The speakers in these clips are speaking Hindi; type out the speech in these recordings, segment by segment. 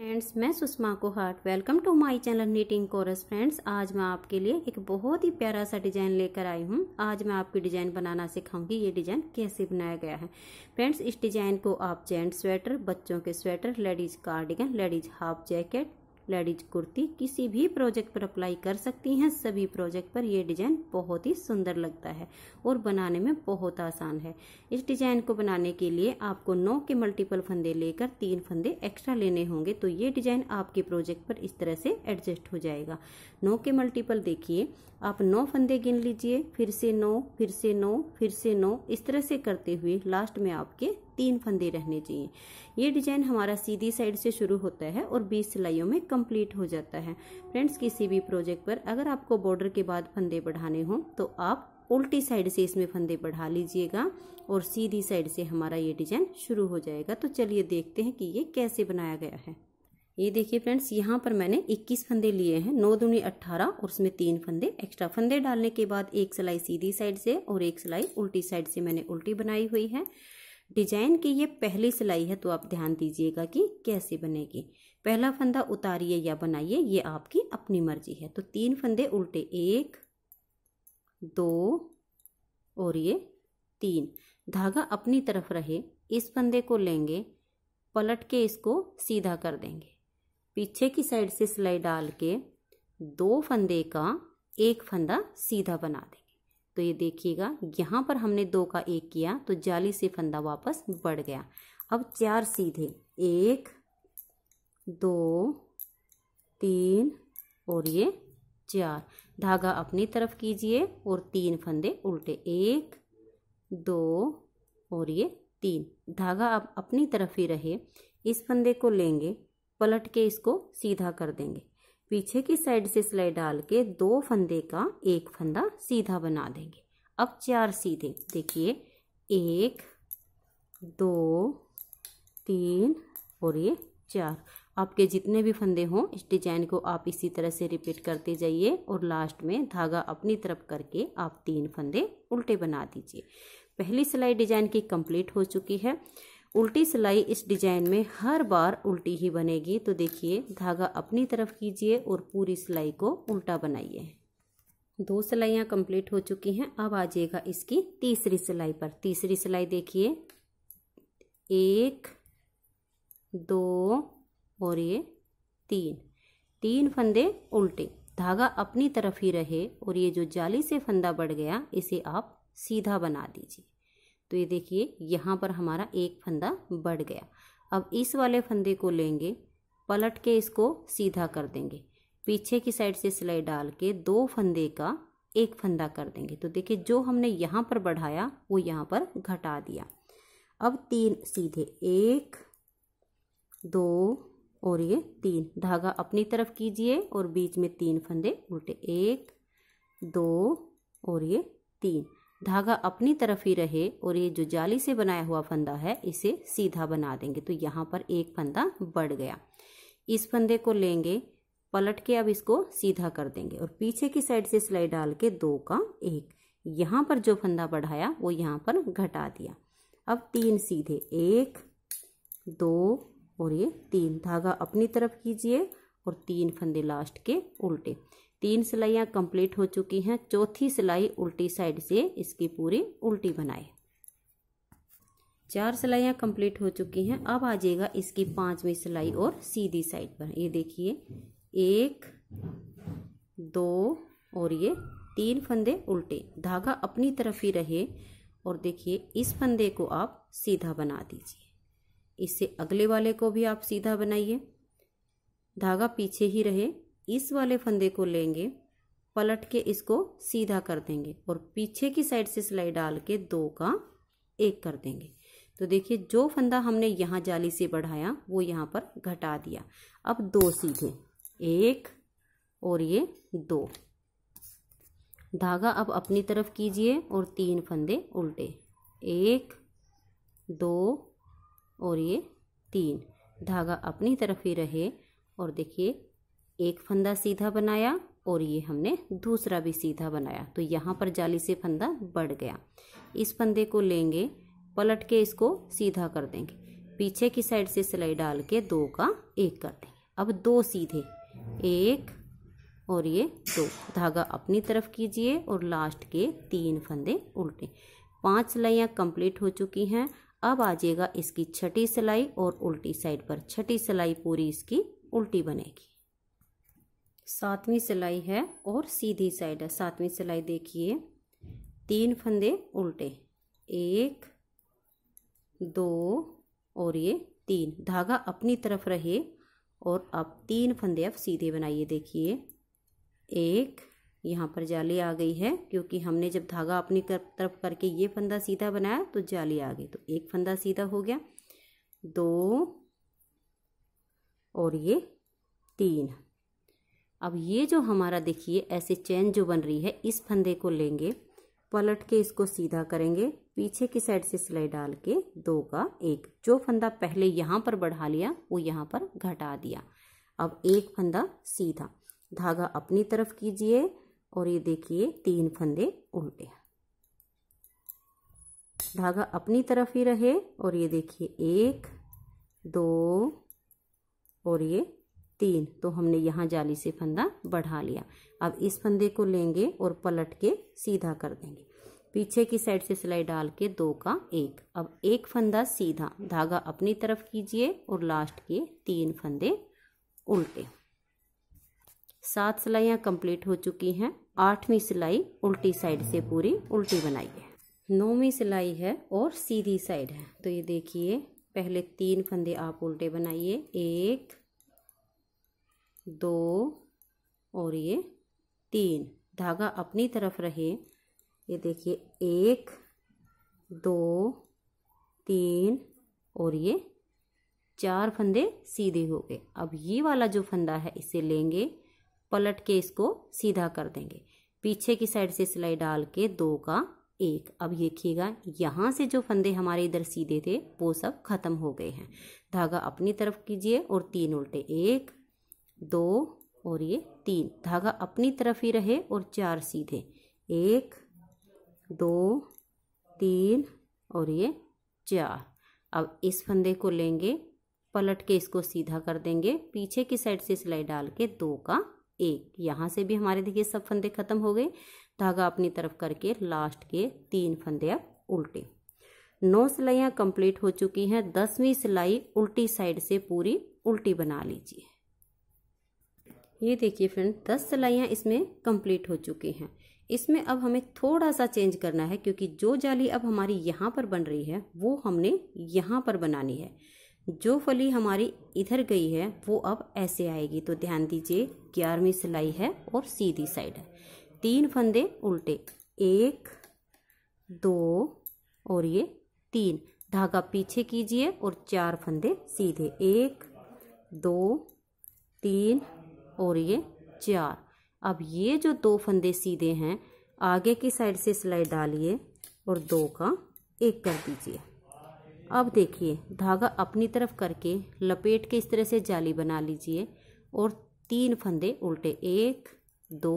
फ्रेंड्स मैं Sushma Hart welcome to my channel knitting courses friends आज मैं आपके लिए एक बहुत ही प्यारा सा डिजाइन लेकर आई हूँ आज मैं आपकी डिजाइन बनाना सिखाऊंगी ये डिजाइन कैसे बनाया गया है फ्रेंड्स इस डिजाइन को आप जेंट्स स्वेटर बच्चों के sweater ladies cardigan ladies half jacket ladies kurti किसी भी प्रोजेक्ट पर अप्लाई कर सकती हैं सभी प्रोजेक्ट पर यह डिजाइन बहुत ही सुंदर लगता है और बनाने में बहुत आसान है इस डिजाइन को बनाने के लिए आपको नौ के मल्टीपल फंदे लेकर तीन फंदे एक्स्ट्रा लेने होंगे तो ये डिजाइन आपके प्रोजेक्ट पर इस तरह से एडजस्ट हो जाएगा नौ के मल्टीपल देखिए आप नौ फंदे गिन लीजिए फिर से नौ फिर से नौ फिर से नौ इस तरह से करते हुए लास्ट में आपके तीन फंदे रहने चाहिए ये डिजाइन हमारा सीधी साइड से शुरू होता है और बीस सिलाइयों में कंप्लीट हो जाता है फ्रेंड्स किसी भी प्रोजेक्ट पर अगर आपको बॉर्डर के बाद फंदे बढ़ाने हों तो आप उल्टी साइड से इसमें फंदे बढ़ा लीजिएगा और सीधी साइड से हमारा ये डिजाइन शुरू हो जाएगा तो चलिए देखते हैं कि ये कैसे बनाया गया है ये देखिए फ्रेंड्स यहाँ पर मैंने 21 फंदे लिए हैं नौ दूनी अट्ठारह और उसमें तीन फंदे एक्स्ट्रा फंदे डालने के बाद एक सिलाई सीधी साइड से और एक सिलाई उल्टी साइड से मैंने उल्टी बनाई हुई है डिजाइन की ये पहली सिलाई है तो आप ध्यान दीजिएगा कि कैसे बनेगी पहला फंदा उतारिए या बनाइए ये आपकी अपनी मर्जी है तो तीन फंदे उल्टे एक दो और ये तीन धागा अपनी तरफ रहे इस फंदे को लेंगे पलट के इसको सीधा कर देंगे पीछे की साइड से सिलाई डाल के दो फंदे का एक फंदा सीधा बना देंगे तो ये देखिएगा यहाँ पर हमने दो का एक किया तो जाली से फंदा वापस बढ़ गया अब चार सीधे एक दो तीन और ये चार धागा अपनी तरफ कीजिए और तीन फंदे उल्टे एक दो और ये तीन धागा आप अपनी तरफ ही रहे इस फंदे को लेंगे पलट के इसको सीधा कर देंगे पीछे की साइड से सिलाई डाल के दो फंदे का एक फंदा सीधा बना देंगे अब चार सीधे देखिए एक दो तीन और ये चार आपके जितने भी फंदे हों इस डिजाइन को आप इसी तरह से रिपीट करते जाइए और लास्ट में धागा अपनी तरफ करके आप तीन फंदे उल्टे बना दीजिए पहली सिलाई डिजाइन की कंप्लीट हो चुकी है उल्टी सिलाई इस डिजाइन में हर बार उल्टी ही बनेगी तो देखिए धागा अपनी तरफ कीजिए और पूरी सिलाई को उल्टा बनाइए दो सिलाइयाँ कंप्लीट हो चुकी हैं अब आ जाएगा इसकी तीसरी सिलाई पर तीसरी सिलाई देखिए एक दो और ये तीन तीन फंदे उल्टे धागा अपनी तरफ ही रहे और ये जो जाली से फंदा बढ़ गया इसे आप सीधा बना दीजिए तो ये देखिए यहाँ पर हमारा एक फंदा बढ़ गया अब इस वाले फंदे को लेंगे पलट के इसको सीधा कर देंगे पीछे की साइड से सिलाई डाल के दो फंदे का एक फंदा कर देंगे तो देखिए जो हमने यहाँ पर बढ़ाया वो यहाँ पर घटा दिया अब तीन सीधे एक दो और ये तीन धागा अपनी तरफ कीजिए और बीच में तीन फंदे उल्टे एक दो और ये तीन धागा अपनी तरफ ही रहे और ये जो जाली से बनाया हुआ फंदा है इसे सीधा बना देंगे तो यहाँ पर एक फंदा बढ़ गया इस फंदे को लेंगे पलट के अब इसको सीधा कर देंगे और पीछे की साइड से सिलाई डाल के दो का एक यहाँ पर जो फंदा बढ़ाया वो यहाँ पर घटा दिया अब तीन सीधे एक दो और ये तीन धागा अपनी तरफ कीजिए और तीन फंदे लास्ट के उल्टे तीन सिलाइयाँ कंप्लीट हो चुकी हैं चौथी सिलाई उल्टी साइड से इसकी पूरी उल्टी बनाए चार सिलाइयाँ कंप्लीट हो चुकी हैं अब आ जाएगा इसकी पांचवी सिलाई और सीधी साइड पर ये देखिए एक दो और ये तीन फंदे उल्टे धागा अपनी तरफ ही रहे और देखिए इस फंदे को आप सीधा बना दीजिए इससे अगले वाले को भी आप सीधा बनाइए धागा पीछे ही रहे इस वाले फंदे को लेंगे पलट के इसको सीधा कर देंगे और पीछे की साइड से सिलाई डाल के दो का एक कर देंगे तो देखिए जो फंदा हमने यहाँ जाली से बढ़ाया वो यहाँ पर घटा दिया अब दो सीधे एक और ये दो धागा अब अपनी तरफ कीजिए और तीन फंदे उल्टे एक दो और ये तीन धागा अपनी तरफ ही रहे और देखिए एक फंदा सीधा बनाया और ये हमने दूसरा भी सीधा बनाया तो यहाँ पर जाली से फंदा बढ़ गया इस फंदे को लेंगे पलट के इसको सीधा कर देंगे पीछे की साइड से सिलाई डाल के दो का एक कर देंगे अब दो सीधे एक और ये दो धागा अपनी तरफ कीजिए और लास्ट के तीन फंदे उल्टे पांच सिलाइयाँ कंप्लीट हो चुकी हैं अब आ जाएगा इसकी छठी सिलाई और उल्टी साइड पर छठी सिलाई पूरी इसकी उल्टी बनेगी सातवीं सिलाई है और सीधी साइड है सातवीं सिलाई देखिए तीन फंदे उल्टे एक दो और ये तीन धागा अपनी तरफ रहे और अब तीन फंदे अब सीधे बनाइए देखिए एक यहाँ पर जाली आ गई है क्योंकि हमने जब धागा अपनी तरफ करके ये फंदा सीधा बनाया तो जाली आ गई तो एक फंदा सीधा हो गया दो और ये तीन अब ये जो हमारा देखिए ऐसे चैन जो बन रही है इस फंदे को लेंगे पलट के इसको सीधा करेंगे पीछे की साइड से सिलाई डाल के दो का एक जो फंदा पहले यहाँ पर बढ़ा लिया वो यहाँ पर घटा दिया अब एक फंदा सीधा धागा अपनी तरफ कीजिए और ये देखिए तीन फंदे उल्टे धागा अपनी तरफ ही रहे और ये देखिए एक दो और ये तीन तो हमने यहाँ जाली से फंदा बढ़ा लिया अब इस फंदे को लेंगे और पलट के सीधा कर देंगे पीछे की साइड से सिलाई डाल के दो का एक अब एक फंदा सीधा धागा अपनी तरफ कीजिए और लास्ट के तीन फंदे उल्टे सात सिलाइयाँ कंप्लीट हो चुकी हैं आठवीं सिलाई उल्टी साइड से पूरी उल्टी बनाइए नौवीं सिलाई है और सीधी साइड है तो ये देखिए पहले तीन फंदे आप उल्टे बनाइए एक दो और ये तीन धागा अपनी तरफ रहे ये देखिए एक दो तीन और ये चार फंदे सीधे हो गए अब ये वाला जो फंदा है इसे लेंगे पलट के इसको सीधा कर देंगे पीछे की साइड से सिलाई डाल के दो का एक अब देखिएगा यहाँ से जो फंदे हमारे इधर सीधे थे वो सब खत्म हो गए हैं धागा अपनी तरफ कीजिए और तीन उल्टे एक दो और ये तीन धागा अपनी तरफ ही रहे और चार सीधे एक दो तीन और ये चार अब इस फंदे को लेंगे पलट के इसको सीधा कर देंगे पीछे की साइड से सिलाई डाल के दो का एक यहाँ से भी हमारे देखिए सब फंदे ख़त्म हो गए धागा अपनी तरफ करके लास्ट के तीन फंदे अब उल्टे नौ सिलाइयाँ कंप्लीट हो चुकी हैं दसवीं सिलाई उल्टी साइड से पूरी उल्टी बना लीजिए ये देखिए फ्रेंड दस सिलाइयाँ इसमें कंप्लीट हो चुकी हैं इसमें अब हमें थोड़ा सा चेंज करना है क्योंकि जो जाली अब हमारी यहाँ पर बन रही है वो हमने यहाँ पर बनानी है जो फली हमारी इधर गई है वो अब ऐसे आएगी तो ध्यान दीजिए ग्यारहवीं सिलाई है और सीधी साइड है तीन फंदे उल्टे एक दो और ये तीन धागा पीछे कीजिए और चार फंदे सीधे एक दो तीन और ये चार अब ये जो दो फंदे सीधे हैं आगे की साइड से सिलाई डालिए और दो का एक कर दीजिए अब देखिए धागा अपनी तरफ करके लपेट के इस तरह से जाली बना लीजिए और तीन फंदे उल्टे एक दो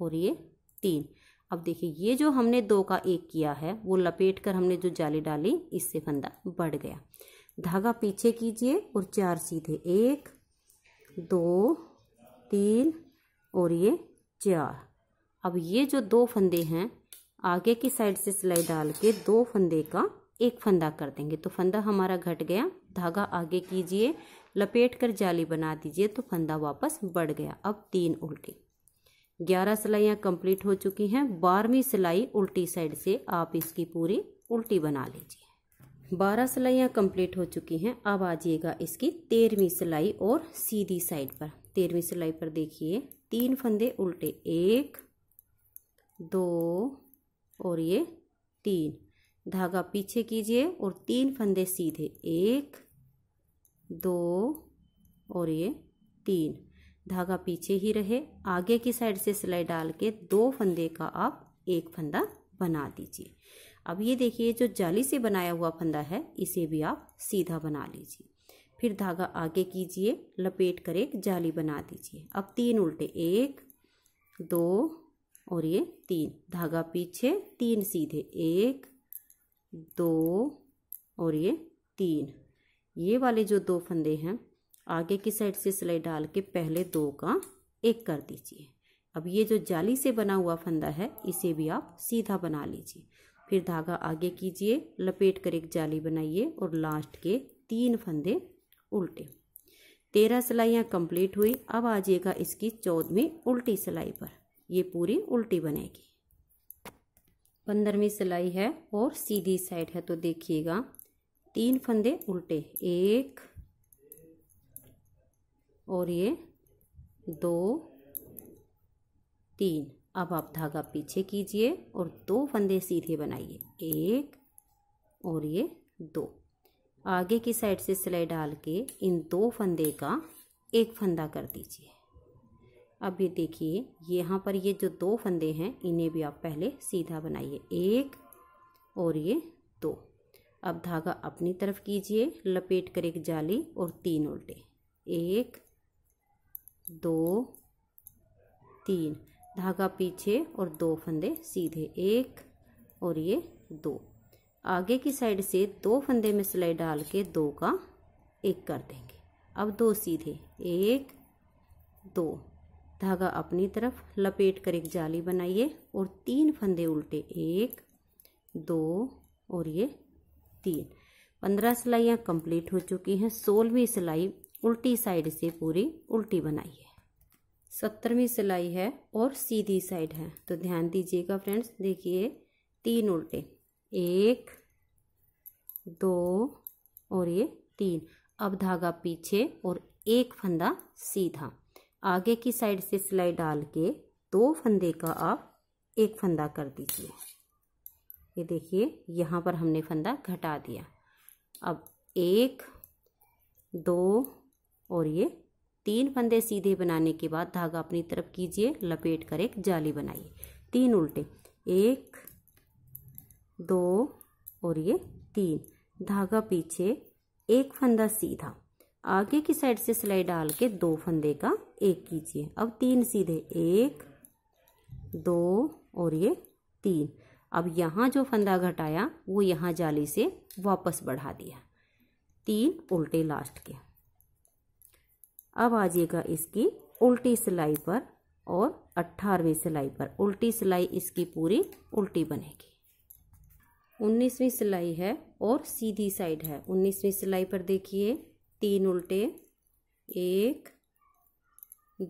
और ये तीन अब देखिए ये जो हमने दो का एक किया है वो लपेट कर हमने जो जाली डाली इससे फंदा बढ़ गया धागा पीछे कीजिए और चार सीधे एक दो तीन और ये चार अब ये जो दो फंदे हैं आगे की साइड से सिलाई डाल के दो फंदे का एक फंदा कर देंगे तो फंदा हमारा घट गया धागा आगे कीजिए लपेट कर जाली बना दीजिए तो फंदा वापस बढ़ गया अब तीन उल्टी ग्यारह सिलाइयाँ कंप्लीट हो चुकी हैं बारहवीं सिलाई उल्टी साइड से आप इसकी पूरी उल्टी बना लीजिए बारह सिलाइयाँ कंप्लीट हो चुकी हैं अब आ जाइएगा इसकी तेरहवीं सिलाई और सीधी साइड पर तेरहवीं सिलाई पर देखिए तीन फंदे उल्टे एक दो और ये तीन धागा पीछे कीजिए और तीन फंदे सीधे एक दो और ये तीन धागा पीछे ही रहे आगे की साइड से सिलाई डाल के दो फंदे का आप एक फंदा बना दीजिए अब ये देखिए जो जाली से बनाया हुआ फंदा है इसे भी आप सीधा बना लीजिए फिर धागा आगे कीजिए लपेट कर एक जाली बना दीजिए अब तीन उल्टे एक दो और ये तीन धागा पीछे तीन सीधे एक दो और ये तीन ये वाले जो दो फंदे हैं आगे की साइड से सिलाई डाल के पहले दो का एक कर दीजिए अब ये जो जाली से बना हुआ फंदा है इसे भी आप सीधा बना लीजिए फिर धागा आगे कीजिए लपेट कर एक जाली बनाइए और लास्ट के तीन फंदे उल्टे तेरह सिलाइयाँ कंप्लीट हुई अब आ जाएगा इसकी चौदहवीं उल्टी सिलाई पर ये पूरी उल्टी बनेगी पंद्रहवीं सिलाई है और सीधी साइड है तो देखिएगा तीन फंदे उल्टे एक और ये दो तीन अब आप धागा पीछे कीजिए और दो फंदे सीधे बनाइए एक और ये दो आगे की साइड से सिलाई डाल के इन दो फंदे का एक फंदा कर दीजिए अब ये देखिए यहाँ पर ये जो दो फंदे हैं इन्हें भी आप पहले सीधा बनाइए एक और ये दो अब धागा अपनी तरफ कीजिए लपेट कर एक जाली और तीन उल्टे एक दो तीन धागा पीछे और दो फंदे सीधे एक और ये दो आगे की साइड से दो फंदे में सिलाई डाल के दो का एक कर देंगे अब दो सीधे एक दो धागा अपनी तरफ लपेट कर एक जाली बनाइए और तीन फंदे उल्टे एक दो और ये तीन पंद्रह सिलाइयाँ कंप्लीट हो चुकी हैं सोलहवीं सिलाई उल्टी साइड से पूरी उल्टी बनाइए सत्तरवीं सिलाई है और सीधी साइड है तो ध्यान दीजिएगा फ्रेंड्स देखिए तीन उल्टे एक दो और ये तीन अब धागा पीछे और एक फंदा सीधा आगे की साइड से सिलाई डाल के दो फंदे का आप एक फंदा कर दीजिए ये देखिए यहाँ पर हमने फंदा घटा दिया अब एक दो और ये तीन फंदे सीधे बनाने के बाद धागा अपनी तरफ कीजिए लपेट कर एक जाली बनाइए तीन उल्टे एक दो और ये तीन धागा पीछे एक फंदा सीधा आगे की साइड से सिलाई डाल के दो फंदे का एक कीजिए अब तीन सीधे एक दो और ये तीन अब यहाँ जो फंदा घटाया वो यहाँ जाली से वापस बढ़ा दिया तीन उल्टे लास्ट के अब आ जाएगा इसकी उल्टी सिलाई पर और अट्ठारहवीं सिलाई पर उल्टी सिलाई इसकी पूरी उल्टी बनेगी उन्नीसवीं सिलाई है और सीधी साइड है उन्नीसवीं सिलाई पर देखिए तीन उल्टे एक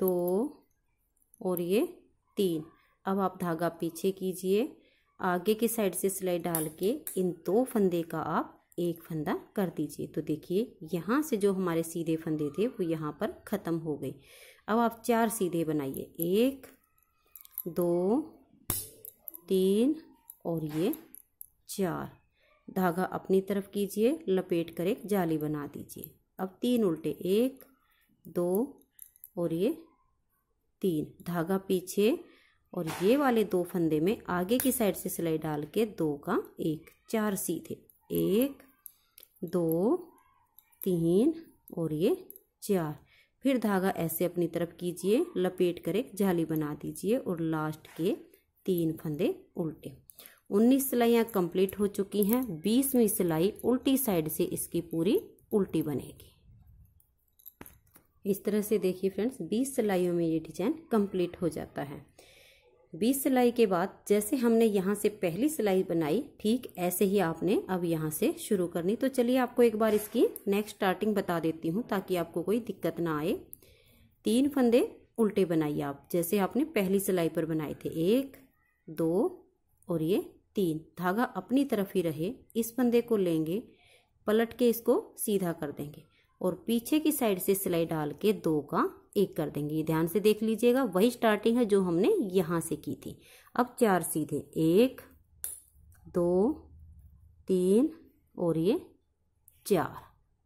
दो और ये तीन अब आप धागा पीछे कीजिए आगे की साइड से सिलाई डाल के इन दो फंदे का आप एक फंदा कर दीजिए तो देखिए यहाँ से जो हमारे सीधे फंदे थे वो यहाँ पर ख़त्म हो गए अब आप चार सीधे बनाइए एक दो तीन और ये चार धागा अपनी तरफ कीजिए लपेट कर एक जाली बना दीजिए अब तीन उल्टे एक दो और ये तीन धागा पीछे और ये वाले दो फंदे में आगे की साइड से सिलाई डाल के दो का एक चार सीधे एक दो तीन और ये चार फिर धागा ऐसे अपनी तरफ कीजिए लपेट कर एक जाली बना दीजिए और लास्ट के तीन फंदे उल्टे उन्नीस सिलाइयाँ कंप्लीट हो चुकी हैं बीसवीं सिलाई उल्टी साइड से इसकी पूरी उल्टी बनेगी इस तरह से देखिए फ्रेंड्स बीस सिलाइयों में ये डिजाइन कंप्लीट हो जाता है बीस सिलाई के बाद जैसे हमने यहाँ से पहली सिलाई बनाई ठीक ऐसे ही आपने अब यहाँ से शुरू करनी तो चलिए आपको एक बार इसकी नेक्स्ट स्टार्टिंग बता देती हूँ ताकि आपको कोई दिक्कत ना आए तीन फंदे उल्टे बनाइए आप जैसे आपने पहली सिलाई पर बनाए थे एक दो और ये तीन धागा अपनी तरफ ही रहे इस फंदे को लेंगे पलट के इसको सीधा कर देंगे और पीछे की साइड से सिलाई डाल के दो का एक कर देंगे ध्यान से देख लीजिएगा वही स्टार्टिंग है जो हमने यहाँ से की थी अब चार सीधे एक दो तीन और ये चार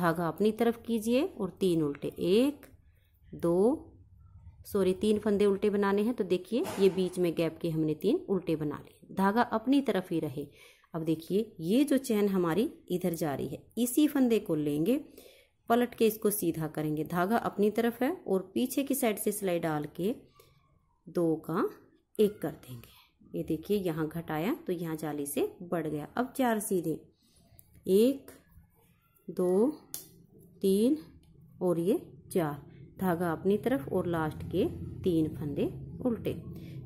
धागा अपनी तरफ कीजिए और तीन उल्टे एक दो सॉरी तीन फंदे उल्टे बनाने हैं तो देखिए ये बीच में गैप के हमने तीन उल्टे बना लिए धागा अपनी तरफ ही रहे अब देखिए ये जो चैन हमारी इधर जा रही है इसी फंदे को लेंगे पलट के इसको सीधा करेंगे धागा अपनी तरफ है और पीछे की साइड से सिलाई डाल के दो का एक कर देंगे ये देखिए यहाँ घटाया तो यहाँ जाली से बढ़ गया अब चार सीधे एक दो तीन और ये चार धागा अपनी तरफ और लास्ट के तीन फंदे उल्टे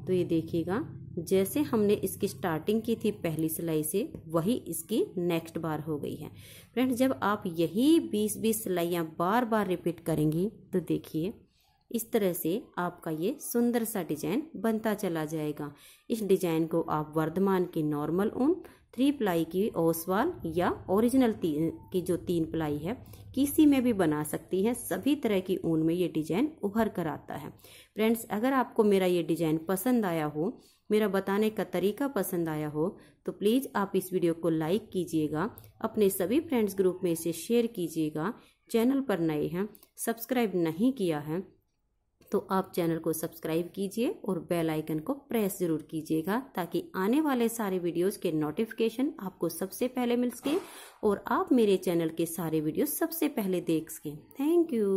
तो ये देखिएगा जैसे हमने इसकी स्टार्टिंग की थी पहली सिलाई से वही इसकी नेक्स्ट बार हो गई है फ्रेंड्स जब आप यही बीस बीस सिलाइयाँ बार बार रिपीट करेंगी तो देखिए इस तरह से आपका ये सुंदर सा डिजाइन बनता चला जाएगा इस डिजाइन को आप वर्धमान के नॉर्मल ऊन थ्री प्लाई की ओसवाल या ओरिजिनल की जो तीन प्लाई है किसी में भी बना सकती है सभी तरह की ऊन में ये डिजाइन उभर कर आता है फ्रेंड्स अगर आपको मेरा ये डिजाइन पसंद आया हो मेरा बताने का तरीका पसंद आया हो तो प्लीज़ आप इस वीडियो को लाइक कीजिएगा अपने सभी फ्रेंड्स ग्रुप में इसे शेयर कीजिएगा चैनल पर नए हैं सब्सक्राइब नहीं किया है तो आप चैनल को सब्सक्राइब कीजिए और बेल आइकन को प्रेस जरूर कीजिएगा ताकि आने वाले सारे वीडियोस के नोटिफिकेशन आपको सबसे पहले मिल सके और आप मेरे चैनल के सारे वीडियो सबसे पहले देख सकें थैंक यू